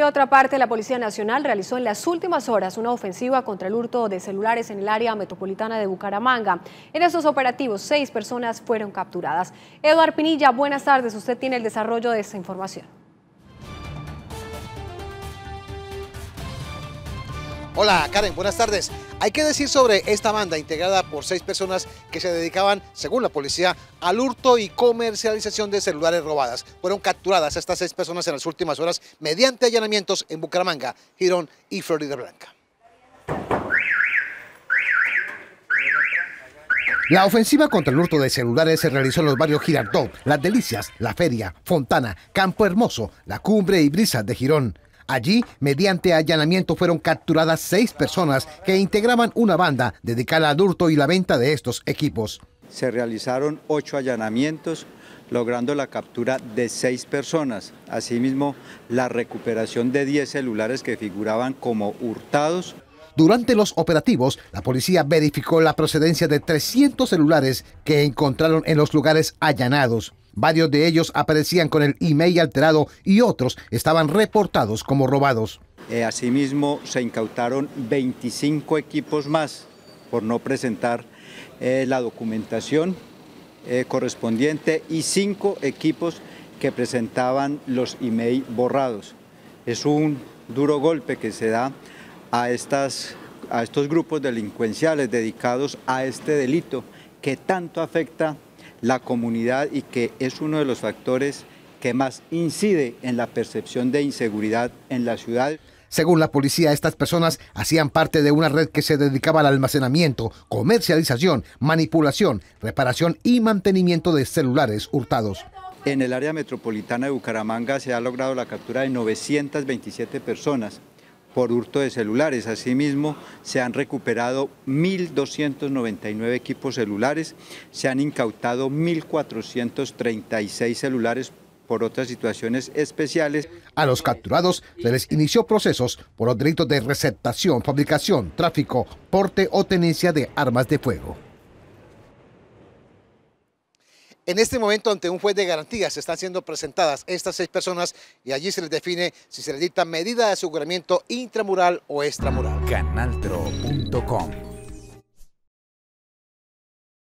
De otra parte, la Policía Nacional realizó en las últimas horas una ofensiva contra el hurto de celulares en el área metropolitana de Bucaramanga. En estos operativos, seis personas fueron capturadas. Eduard Pinilla, buenas tardes. Usted tiene el desarrollo de esta información. Hola Karen, buenas tardes. Hay que decir sobre esta banda integrada por seis personas que se dedicaban, según la policía, al hurto y comercialización de celulares robadas. Fueron capturadas estas seis personas en las últimas horas mediante allanamientos en Bucaramanga, Girón y Florida Blanca. La ofensiva contra el hurto de celulares se realizó en los barrios Girardot, Las Delicias, La Feria, Fontana, Campo Hermoso, La Cumbre y Brisas de Girón. Allí, mediante allanamiento, fueron capturadas seis personas que integraban una banda dedicada al hurto y la venta de estos equipos. Se realizaron ocho allanamientos, logrando la captura de seis personas. Asimismo, la recuperación de diez celulares que figuraban como hurtados. Durante los operativos, la policía verificó la procedencia de 300 celulares que encontraron en los lugares allanados. Varios de ellos aparecían con el email alterado y otros estaban reportados como robados. Eh, asimismo, se incautaron 25 equipos más por no presentar eh, la documentación eh, correspondiente y cinco equipos que presentaban los email borrados. Es un duro golpe que se da a, estas, a estos grupos delincuenciales dedicados a este delito que tanto afecta la comunidad y que es uno de los factores que más incide en la percepción de inseguridad en la ciudad. Según la policía, estas personas hacían parte de una red que se dedicaba al almacenamiento, comercialización, manipulación, reparación y mantenimiento de celulares hurtados. En el área metropolitana de Bucaramanga se ha logrado la captura de 927 personas, por hurto de celulares. Asimismo, se han recuperado 1.299 equipos celulares, se han incautado 1.436 celulares por otras situaciones especiales. A los capturados se les inició procesos por los delitos de receptación, fabricación, tráfico, porte o tenencia de armas de fuego. En este momento, ante un juez de garantías, están siendo presentadas estas seis personas y allí se les define si se les dicta medida de aseguramiento intramural o extramural. Canaltro.com